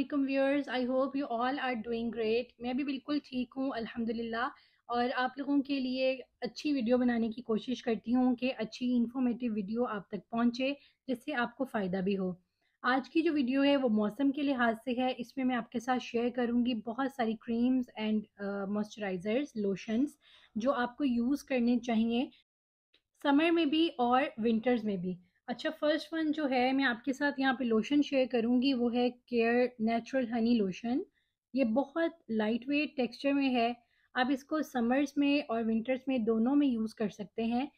Aslam viewers I hope you all are doing great मैं भी बिल्कुल ठीक हूँ अल्हम्दुलिल्लाह और आप लोगों के लिए अच्छी वीडियो बनाने की कोशिश करती हूँ कि अच्छी इन्फॉर्मेटिव वीडियो आप तक पहुँचे जिससे आपको फ़ायदा भी हो आज की जो वीडियो है वो मौसम के लिहाज से है इसमें मैं आपके साथ शेयर करूँगी बहुत सारी क्रीम्स एंड मॉइस्चराइज़र्स लोशंस जो आपको यूज़ करने चाहिए समर में भी और विंटर्स में भी अच्छा फर्स्ट वन जो है मैं आपके साथ यहाँ पे लोशन शेयर करूँगी वो है केयर नेचुरल हनी लोशन ये बहुत लाइट वेट टेक्स्चर में है आप इसको समर्स में और विंटर्स में दोनों में यूज़ कर सकते हैं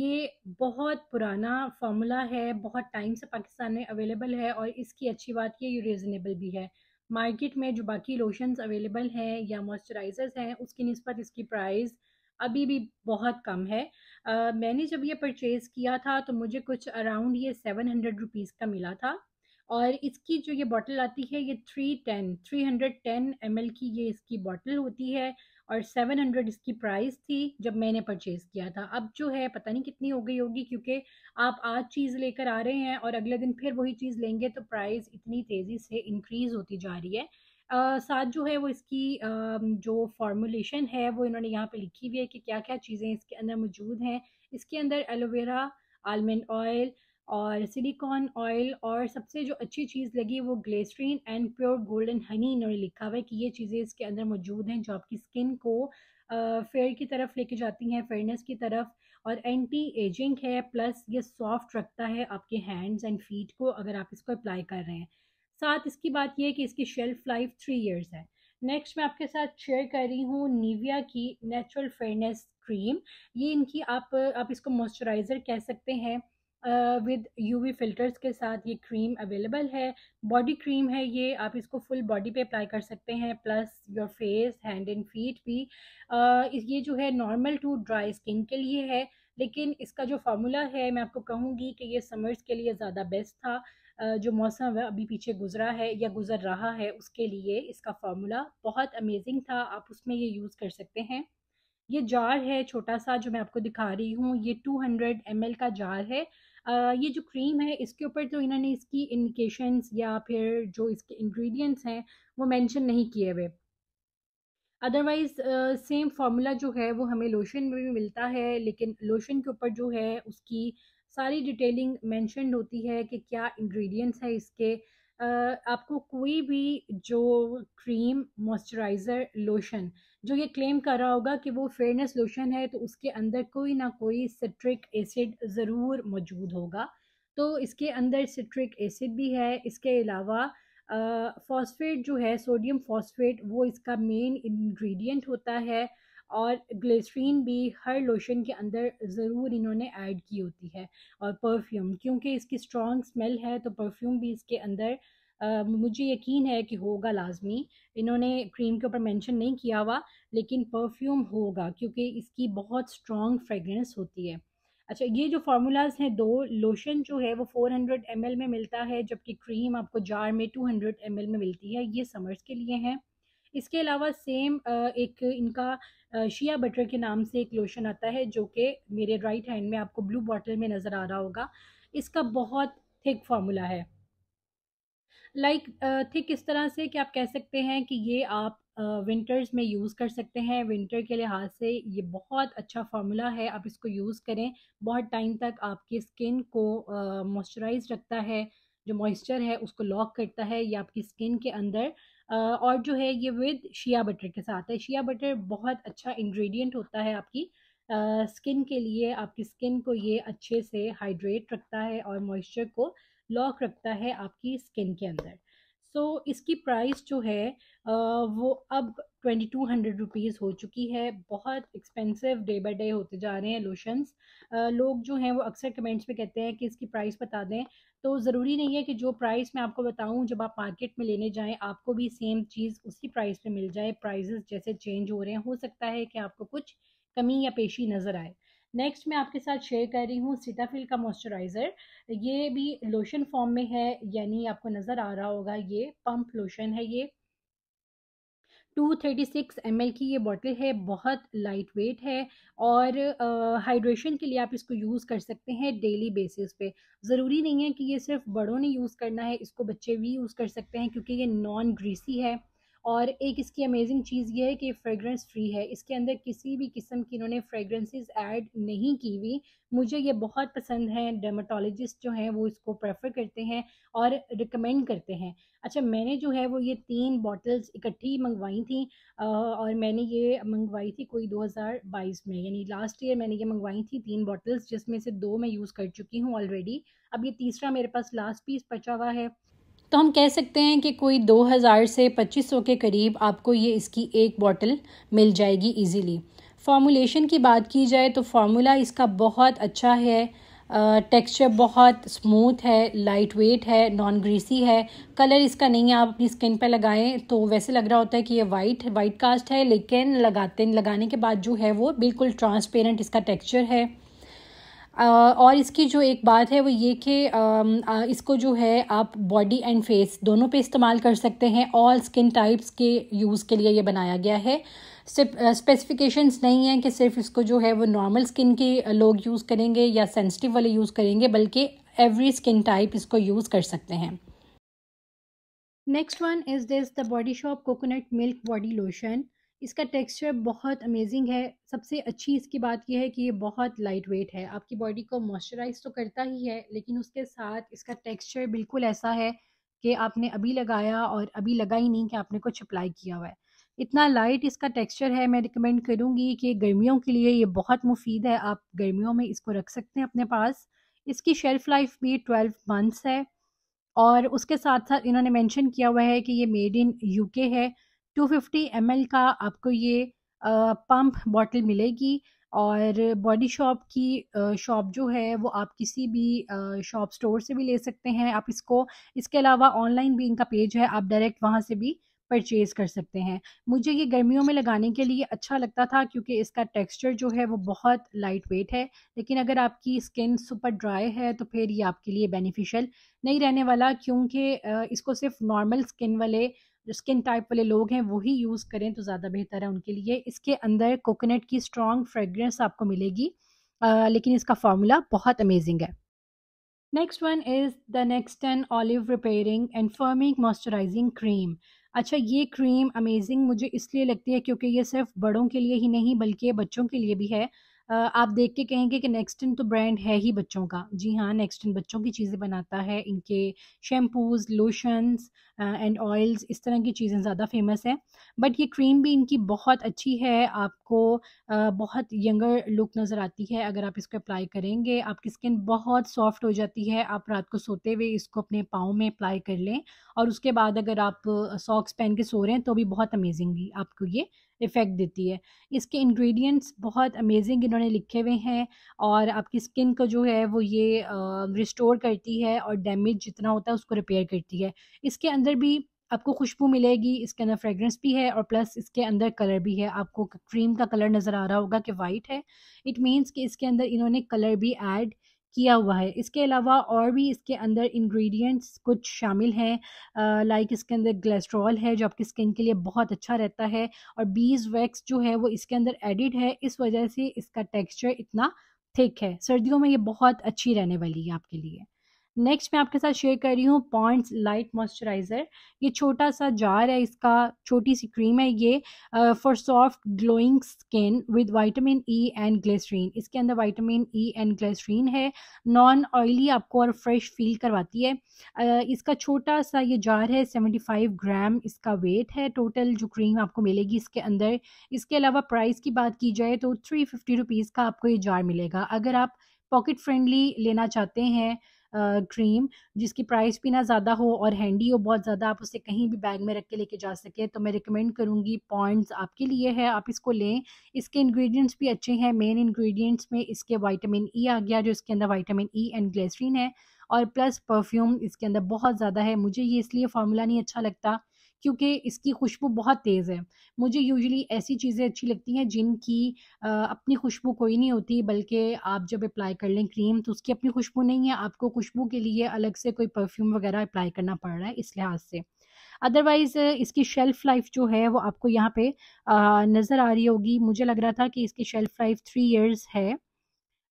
ये बहुत पुराना फार्मूला है बहुत टाइम से पाकिस्तान में अवेलेबल है और इसकी अच्छी बात ये रीज़नेबल भी है मार्केट में जो बाकी लोशंस अवेलेबल हैं या मॉइस्चराइजर्स हैं उसकी नस्बत इसकी प्राइस अभी भी बहुत कम है मैंने जब ये परचेज़ किया था तो मुझे कुछ अराउंड ये सेवन हंड्रेड रुपीज़ का मिला था और इसकी जो ये बॉटल आती है ये three ten three hundred ten M L की ये इसकी बॉटल होती है और सेवन हंड्रेड इसकी प्राइस थी जब मैंने परचेज़ किया था अब जो है पता नहीं कितनी हो गई होगी क्योंकि आप आज चीज़ लेकर आ रहे हैं और अगले दिन फिर वही चीज़ लेंगे तो प्राइस इतनी तेज़ी से इंक्रीज़ होती जा रही है साथ जो है वो इसकी जो फॉर्मूलेशन है वो इन्होंने यहाँ पे लिखी हुई है कि क्या क्या चीज़ें इसके अंदर मौजूद हैं इसके अंदर एलोवेरा आलमंड ऑयल और सिलिकॉन ऑयल और सबसे जो अच्छी चीज़ लगी वो glycerine and pure golden honey इन्होंने लिखा हुआ है कि ये चीज़ें इसके अंदर मौजूद हैं जो आपकी स्किन को फेयर की तरफ लेके जाती हैं फेयरनेस की तरफ और एंटी एजिंग है प्लस ये सॉफ्ट रखता है आपके हैंड्स एंड फीट को अगर आप इसको अप्लाई कर रहे हैं साथ इसकी बात यह है कि इसकी शेल्फ लाइफ थ्री ईयर्स है नेक्स्ट मैं आपके साथ शेयर कर रही हूँ नीविया की नेचुरल फेयरनेस क्रीम ये इनकी आप आप इसको मॉइस्चराइज़र कह सकते हैं विद यूवी फिल्टर्स के साथ ये क्रीम अवेलेबल है बॉडी क्रीम है ये आप इसको फुल बॉडी पे अप्लाई कर सकते हैं plus your face hand and feet भी uh, ये जो है नॉर्मल टू ड्राई स्किन के लिए है लेकिन इसका जो फार्मूला है मैं आपको कहूँगी कि ये समर्स के लिए ज़्यादा बेस्ट था जो मौसम अभी पीछे गुजरा है या गुजर रहा है उसके लिए इसका फार्मूला बहुत अमेजिंग था आप उसमें ये यूज़ कर सकते हैं ये जार है छोटा सा जो मैं आपको दिखा रही हूँ ये 200 हंड्रेड का जार है आ, ये जो क्रीम है इसके ऊपर तो इन्होंने इसकी इंडिकेशंस या फिर जो इसके इंग्रेडिएंट्स हैं वो मेंशन नहीं किए हुए अदरवाइज़ सेम फार्मूला जो है वो हमें लोशन में भी मिलता है लेकिन लोशन के ऊपर जो है उसकी सारी डिटेलिंग मैंशनड होती है कि क्या इंग्रेडिएंट्स है इसके आपको कोई भी जो क्रीम मॉइस्चराइज़र लोशन जो ये क्लेम कर रहा होगा कि वो फेयरनेस लोशन है तो उसके अंदर कोई ना कोई सिट्रिक एसिड ज़रूर मौजूद होगा तो इसके अंदर सिट्रिक एसिड भी है इसके अलावा फॉस्फेट जो है सोडियम फॉस्फेट वो इसका मेन इंग्रेडिएंट होता है और ग्लिसरीन भी हर लोशन के अंदर ज़रूर इन्होंने ऐड की होती है और परफ्यूम क्योंकि इसकी स्ट्रॉन्ग स्मेल है तो परफ्यूम भी इसके अंदर आ, मुझे यकीन है कि होगा लाजमी इन्होंने क्रीम के ऊपर मेंशन नहीं किया हुआ लेकिन परफ्यूम होगा क्योंकि इसकी बहुत स्ट्रॉन्ग फ्रेगरेंस होती है अच्छा ये जो फार्मूलाज हैं दो लोशन जो है वो 400 हंड्रेड में मिलता है जबकि क्रीम आपको जार में 200 हंड्रेड में मिलती है ये समर्स के लिए हैं इसके अलावा सेम एक इनका शिया बटर के नाम से एक लोशन आता है जो कि मेरे राइट हैंड में आपको ब्लू बॉटल में नज़र आ रहा होगा इसका बहुत थिक फार्मूला है लाइक like, थिक इस तरह से कि आप कह सकते हैं कि ये आप विंटर्स में यूज़ कर सकते हैं विंटर के लिहाज से ये बहुत अच्छा फार्मूला है आप इसको यूज़ करें बहुत टाइम तक आपकी स्किन को मॉइस्चराइज रखता है जो मॉइस्चर है उसको लॉक करता है या आपकी स्किन के अंदर और जो है ये विद शिया बटर के साथ है शिया बटर बहुत अच्छा इंग्रेडिएंट होता है आपकी स्किन के लिए आपकी स्किन को ये अच्छे से हाइड्रेट रखता है और मॉइस्चर को लॉक रखता है आपकी स्किन के अंदर सो so, इसकी प्राइस जो है वो अब ट्वेंटी टू हंड्रेड रुपीज़ हो चुकी है बहुत एक्सपेंसिव डे बाई डे होते जा रहे हैं लोशंस लोग जो हैं वो अक्सर कमेंट्स में कहते हैं कि इसकी प्राइस बता दें तो ज़रूरी नहीं है कि जो प्राइस मैं आपको बताऊं जब आप मार्केट में लेने जाएं आपको भी सेम चीज़ उसी प्राइस पे मिल जाए प्राइजेस जैसे चेंज हो रहे हैं हो सकता है कि आपको कुछ कमी या पेशी नज़र आए नेक्स्ट मैं आपके साथ शेयर कर रही हूँ सीटाफिल का मॉइस्चराइज़र ये भी लोशन फॉर्म में है यानी आपको नज़र आ रहा होगा ये पम्प लोशन है ये 236 ml की ये बॉटल है बहुत लाइट वेट है और हाइड्रेशन uh, के लिए आप इसको यूज़ कर सकते हैं डेली बेसिस पे ज़रूरी नहीं है कि ये सिर्फ बड़ों ने यूज़ करना है इसको बच्चे भी यूज़ कर सकते हैं क्योंकि ये नॉन ग्रीसी है और एक इसकी अमेजिंग चीज़ ये है कि फ्रेगरेंस फ्री है इसके अंदर किसी भी किस्म की इन्होंने फ्रेगरेंसेस ऐड नहीं की हुई मुझे ये बहुत पसंद है डर्माटोलॉजिस्ट जो हैं वो इसको प्रेफर करते हैं और रिकमेंड करते हैं अच्छा मैंने जो है वो ये तीन बॉटल्स इकट्ठी मंगवाई थी और मैंने ये मंगवाई थी कोई 2022 में यानी लास्ट ईयर मैंने ये मंगवाई थी तीन बॉटल्स जिसमें से दो मैं यूज़ कर चुकी हूँ ऑलरेडी अब ये तीसरा मेरे पास लास्ट पीस बचा हुआ है तो हम कह सकते हैं कि कोई 2000 से 2500 के करीब आपको ये इसकी एक बॉटल मिल जाएगी इजीली फार्मूलेशन की बात की जाए तो फार्मूला इसका बहुत अच्छा है टेक्सचर बहुत स्मूथ है लाइट वेट है नॉन ग्रीसी है कलर इसका नहीं है आप अपनी स्किन पर लगाएं तो वैसे लग रहा होता है कि ये वाइट वाइट कास्ट है लेकिन लगाते लगाने के बाद जो है वो बिल्कुल ट्रांसपेरेंट इसका टेक्सचर है और इसकी जो एक बात है वो ये कि इसको जो है आप बॉडी एंड फेस दोनों पे इस्तेमाल कर सकते हैं ऑल स्किन टाइप्स के यूज़ के लिए ये बनाया गया है सिर्फ स्पेसिफिकेशंस नहीं है कि सिर्फ इसको जो है वो नॉर्मल स्किन के लोग यूज़ करेंगे या सेंसिटिव वाले यूज़ करेंगे बल्कि एवरी स्किन टाइप इसको यूज़ कर सकते हैं next one is this the body shop coconut milk body lotion इसका टेक्सचर बहुत अमेजिंग है सबसे अच्छी इसकी बात यह है कि ये बहुत लाइट वेट है आपकी बॉडी को मॉइस्चराइज तो करता ही है लेकिन उसके साथ इसका टेक्सचर बिल्कुल ऐसा है कि आपने अभी लगाया और अभी लगा ही नहीं कि आपने कुछ अप्लाई किया हुआ है इतना लाइट इसका टेक्सचर है मैं रिकमेंड करूँगी कि गर्मियों के लिए ये बहुत मुफीद है आप गर्मियों में इसको रख सकते हैं अपने पास इसकी शेल्फ़ लाइफ भी ट्वेल्व मंथ्स है और उसके साथ साथ इन्होंने मेंशन किया हुआ है कि ये मेड इन यूके है 250 एम का आपको ये पंप बॉटल मिलेगी और बॉडी शॉप की शॉप जो है वो आप किसी भी शॉप स्टोर से भी ले सकते हैं आप इसको इसके अलावा ऑनलाइन भी इनका पेज है आप डायरेक्ट वहाँ से भी परचेज़ कर सकते हैं मुझे ये गर्मियों में लगाने के लिए अच्छा लगता था क्योंकि इसका टेक्सचर जो है वो बहुत लाइट वेट है लेकिन अगर आपकी स्किन सुपर ड्राई है तो फिर ये आपके लिए बेनिफिशियल नहीं रहने वाला क्योंकि इसको सिर्फ नॉर्मल स्किन वाले जो स्किन टाइप वाले लोग हैं वही यूज़ करें तो ज़्यादा बेहतर है उनके लिए इसके अंदर कोकोनट की स्ट्रॉन्ग फ्रेग्रेंस आपको मिलेगी आ, लेकिन इसका फार्मूला बहुत अमेजिंग है next one is the next an olive repairing and firming moisturising cream अच्छा ये क्रीम अमेजिंग मुझे इसलिए लगती है क्योंकि ये सिर्फ बड़ों के लिए ही नहीं बल्कि बच्चों के लिए भी है आप देख के कहेंगे कि नेक्स्टन तो ब्रांड है ही बच्चों का जी हाँ नेक्स्टन बच्चों की चीज़ें बनाता है इनके शैम्पूज़ लोशंस एंड ऑयल्स इस तरह की चीज़ें ज़्यादा फेमस हैं बट ये क्रीम भी इनकी बहुत अच्छी है आपको बहुत यंगर लुक नज़र आती है अगर आप इसको अप्लाई करेंगे आपकी स्किन बहुत सॉफ्ट हो जाती है आप रात को सोते हुए इसको अपने पाँव में अप्लाई कर लें और उसके बाद अगर आप सॉक्स पहन के सो रहे हैं तो भी बहुत अमेजिंग आपको ये इफ़ेक्ट देती है इसके इंग्रेडिएंट्स बहुत अमेजिंग इन्होंने लिखे हुए हैं और आपकी स्किन को जो है वो ये रिस्टोर करती है और डैमेज जितना होता है उसको रिपेयर करती है इसके अंदर भी आपको खुशबू मिलेगी इसके अंदर फ्रेगरेंस भी है और प्लस इसके अंदर कलर भी है आपको क्रीम का कलर नज़र आ रहा होगा कि वाइट है इट मीन्स कि इसके अंदर इन्होंने कलर भी ऐड किया हुआ है इसके अलावा और भी इसके अंदर इंग्रेडिएंट्स कुछ शामिल हैं लाइक इसके अंदर ग्लेस्ट्रॉल है जो आपकी स्किन के लिए बहुत अच्छा रहता है और बीज वैक्स जो है वो इसके अंदर एडिड है इस वजह से इसका टेक्स्चर इतना थिक है सर्दियों में ये बहुत अच्छी रहने वाली है आपके लिए नेक्स्ट मैं आपके साथ शेयर कर रही हूँ पॉइंट्स लाइट मॉइस्चराइज़र ये छोटा सा जार है इसका छोटी सी क्रीम है ये for soft glowing skin with vitamin E and glycerine इसके अंदर वाइटामिन ई एंड ग्लेसरीन है नॉन ऑयली आपको और फ्रेश फील करवाती है uh, इसका छोटा सा ये जार है सेवेंटी फाइव ग्राम इसका वेट है टोटल जो क्रीम आपको मिलेगी इसके अंदर इसके अलावा प्राइस की बात की जाए तो थ्री फिफ्टी रुपीज़ का आपको ये जार मिलेगा अगर आप पॉकेट फ्रेंडली लेना चाहते हैं क्रीम जिसकी प्राइस भी ना ज़्यादा हो और हैंडी हो बहुत ज़्यादा आप उसे कहीं भी बैग में रख के लेके जा सकें तो मैं रिकमेंड करूँगी पॉइंट्स आपके लिए है आप इसको लें इसके इंग्रेडिएंट्स भी अच्छे हैं मेन इंग्रेडिएंट्स में इसके विटामिन ई e आ गया जो इसके अंदर विटामिन ई एंड ग्लेसरीन है और प्लस परफ्यूम इसके अंदर बहुत ज़्यादा है मुझे ये इसलिए फार्मूला नहीं अच्छा लगता क्योंकि इसकी खुशबू बहुत तेज़ है मुझे यूजुअली ऐसी चीज़ें अच्छी लगती हैं जिनकी अपनी खुशबू कोई नहीं होती बल्कि आप जब अप्लाई कर लें क्रीम तो उसकी अपनी खुशबू नहीं है आपको खुशबू के लिए अलग से कोई परफ्यूम वगैरह अप्लाई करना पड़ रहा है इस लिहाज से अदरवाइज़ इसकी शेल्फ़ लाइफ जो है वो आपको यहाँ पे नज़र आ रही होगी मुझे लग रहा था कि इसकी शेल्फ़ लाइफ थ्री इयर्स है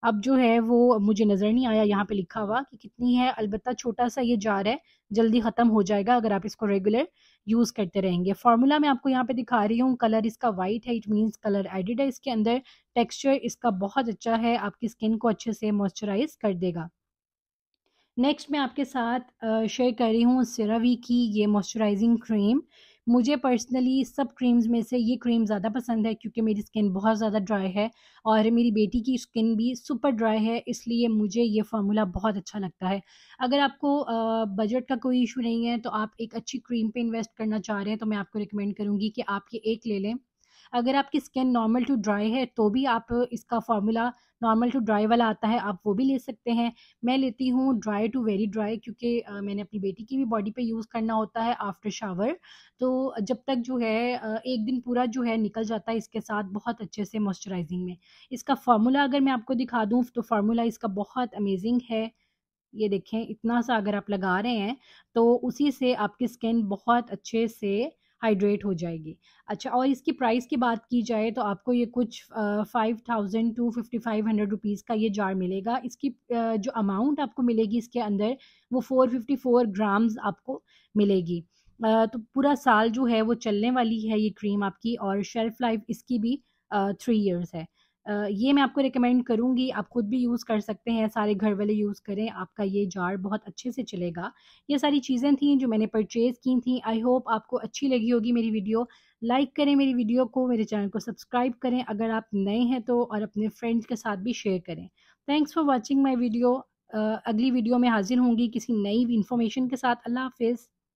अब जो है वो मुझे नज़र नहीं आया यहाँ पे लिखा हुआ कि कितनी है अलबत्त छोटा सा ये जार है जल्दी ख़त्म हो जाएगा अगर आप इसको रेगुलर यूज़ करते रहेंगे फार्मूला मैं आपको यहाँ पे दिखा रही हूँ कलर इसका वाइट है इट मीन्स कलर एडिड है इसके अंदर टेक्सचर इसका बहुत अच्छा है आपकी स्किन को अच्छे से मॉइस्चराइज कर देगा नेक्स्ट मैं आपके साथ शेयर कर रही हूँ सिरावी की ये मॉइस्चराइजिंग क्रीम मुझे पर्सनली सब क्रीम्स में से ये क्रीम ज़्यादा पसंद है क्योंकि मेरी स्किन बहुत ज़्यादा ड्राई है और मेरी बेटी की स्किन भी सुपर ड्राई है इसलिए मुझे ये फार्मूला बहुत अच्छा लगता है अगर आपको बजट का कोई इशू नहीं है तो आप एक अच्छी क्रीम पे इन्वेस्ट करना चाह रहे हैं तो मैं आपको रिकमेंड करूँगी कि आप ये एक ले लें अगर आपकी स्किन नॉर्मल टू ड्राई है तो भी आप इसका फार्मूला नॉर्मल टू ड्राई वाला आता है आप वो भी ले सकते हैं मैं लेती हूँ ड्राई टू वेरी ड्राई क्योंकि मैंने अपनी बेटी की भी बॉडी पे यूज़ करना होता है आफ्टर शावर तो जब तक जो है एक दिन पूरा जो है निकल जाता है इसके साथ बहुत अच्छे से मॉइस्चराइजिंग में इसका फार्मूला अगर मैं आपको दिखा दूँ तो फार्मूला इसका बहुत अमेजिंग है ये देखें इतना सा अगर आप लगा रहे हैं तो उसी से आपकी स्किन बहुत अच्छे से हाइड्रेट हो जाएगी अच्छा और इसकी प्राइस की बात की जाए तो आपको ये कुछ five thousand to fifty five hundred rupees का ये जार मिलेगा इसकी जो अमाउंट आपको मिलेगी इसके अंदर वो फ़ोर फिफ्टी फोर ग्राम्स आपको मिलेगी तो पूरा साल जो है वो चलने वाली है ये क्रीम आपकी और शेल्फ़ लाइफ इसकी भी थ्री ईयर्स है ये मैं आपको रिकमेंड करूँगी आप खुद भी यूज़ कर सकते हैं सारे घर वाले यूज़ करें आपका ये जार बहुत अच्छे से चलेगा ये सारी चीज़ें थी जो मैंने परचेज़ की थी आई होप आपको अच्छी लगी होगी मेरी वीडियो लाइक करें मेरी वीडियो को मेरे चैनल को सब्सक्राइब करें अगर आप नए हैं तो और अपने फ्रेंड्स के साथ भी शेयर करें thanks for watching my video अगली वीडियो में हाजिर होंगी किसी नई इन्फॉर्मेशन के साथ अल्लाह हाफिज़